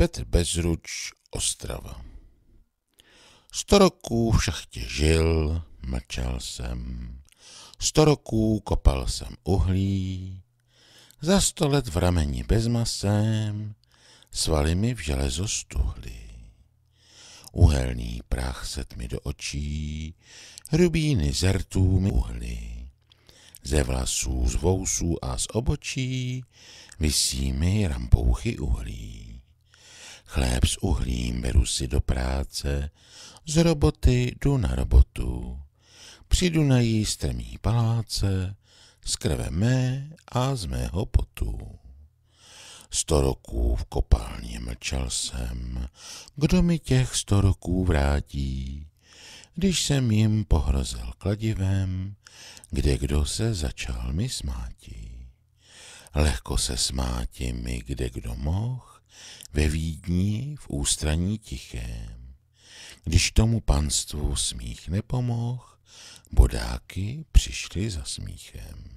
Petr Bezruč, Ostrava. Sto roků v šachtě žil, mlčel jsem. Sto roků kopal jsem uhlí, za sto let v rameni bezmasem, svaly mi v železo stuhly. Uhelný prach set mi do očí, hrubíny zertů mi uhly. Ze vlasů, z vousů a z obočí vysí mi rampouchy uhlí. Chléb s uhlím beru si do práce, z roboty jdu na robotu. Přijdu na jí strmý paláce, z krve mé a z mého potu. Sto roků v kopálně mlčel jsem, kdo mi těch sto roků vrátí. Když jsem jim pohrozil kladivem, kde kdo se začal mi smátí. Lehko se smátí mi kde kdo mohl, ve Vídni v ústraní tichém. Když tomu panstvu smích nepomohl, bodáky přišli za smíchem.